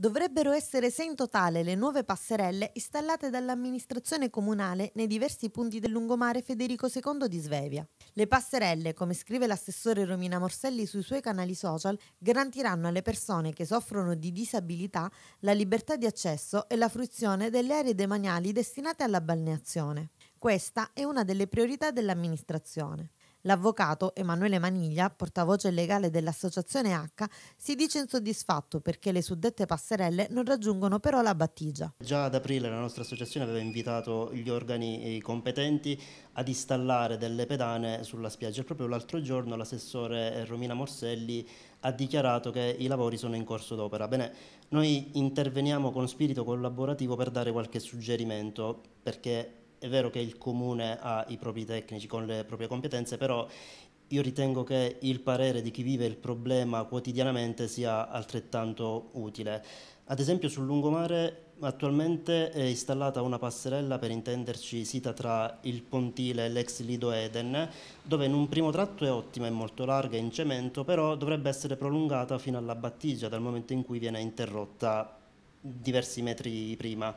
Dovrebbero essere sei in totale le nuove passerelle installate dall'amministrazione comunale nei diversi punti del lungomare Federico II di Svevia. Le passerelle, come scrive l'assessore Romina Morselli sui suoi canali social, garantiranno alle persone che soffrono di disabilità la libertà di accesso e la fruizione delle aree demaniali destinate alla balneazione. Questa è una delle priorità dell'amministrazione. L'avvocato Emanuele Maniglia, portavoce legale dell'associazione H, si dice insoddisfatto perché le suddette passerelle non raggiungono però la battigia. Già ad aprile la nostra associazione aveva invitato gli organi eh, competenti ad installare delle pedane sulla spiaggia. Proprio l'altro giorno l'assessore eh, Romina Morselli ha dichiarato che i lavori sono in corso d'opera. Bene, noi interveniamo con spirito collaborativo per dare qualche suggerimento perché è vero che il comune ha i propri tecnici con le proprie competenze, però io ritengo che il parere di chi vive il problema quotidianamente sia altrettanto utile. Ad esempio sul lungomare attualmente è installata una passerella, per intenderci, sita tra il pontile e l'ex Lido Eden, dove in un primo tratto è ottima, e molto larga, in cemento, però dovrebbe essere prolungata fino alla battigia, dal momento in cui viene interrotta diversi metri prima.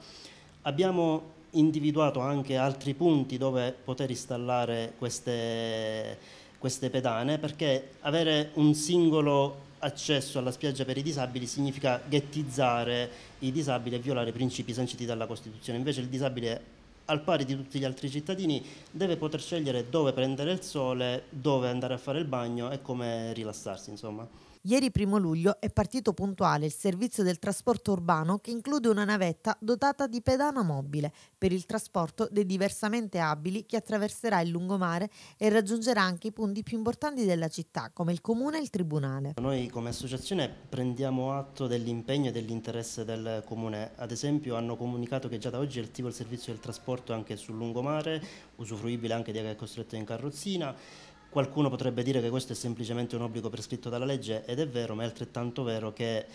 Abbiamo individuato anche altri punti dove poter installare queste, queste pedane perché avere un singolo accesso alla spiaggia per i disabili significa ghettizzare i disabili e violare i principi sanciti dalla Costituzione. Invece il disabile al pari di tutti gli altri cittadini, deve poter scegliere dove prendere il sole, dove andare a fare il bagno e come rilassarsi, insomma. Ieri 1 luglio è partito puntuale il servizio del trasporto urbano che include una navetta dotata di pedana mobile per il trasporto dei diversamente abili che attraverserà il lungomare e raggiungerà anche i punti più importanti della città come il comune e il tribunale. Noi come associazione prendiamo atto dell'impegno e dell'interesse del comune, ad esempio hanno comunicato che già da oggi è attivo il servizio del trasporto anche sul lungomare, usufruibile anche di chi è costretto in carrozzina Qualcuno potrebbe dire che questo è semplicemente un obbligo prescritto dalla legge ed è vero, ma è altrettanto vero che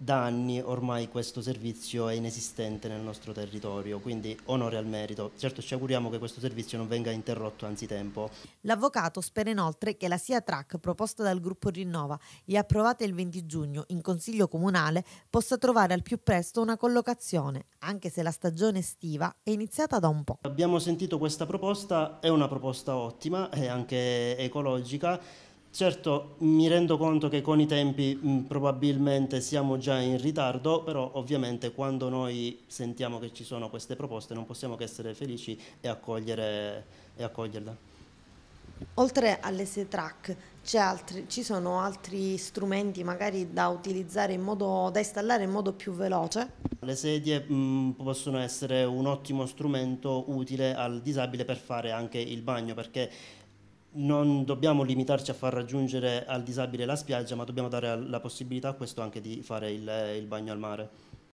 da anni ormai questo servizio è inesistente nel nostro territorio, quindi onore al merito. Certo ci auguriamo che questo servizio non venga interrotto anzitempo. L'avvocato spera inoltre che la SIA Track proposta dal gruppo Rinnova e approvata il 20 giugno in Consiglio Comunale possa trovare al più presto una collocazione, anche se la stagione estiva è iniziata da un po'. Abbiamo sentito questa proposta, è una proposta ottima, e anche ecologica Certo, mi rendo conto che con i tempi mh, probabilmente siamo già in ritardo, però ovviamente quando noi sentiamo che ci sono queste proposte non possiamo che essere felici e, accogliere, e accoglierle. Oltre alle SETRAC altri, ci sono altri strumenti magari da utilizzare in modo, da installare in modo più veloce? Le sedie mh, possono essere un ottimo strumento utile al disabile per fare anche il bagno perché non dobbiamo limitarci a far raggiungere al disabile la spiaggia, ma dobbiamo dare la possibilità a questo anche di fare il, il bagno al mare.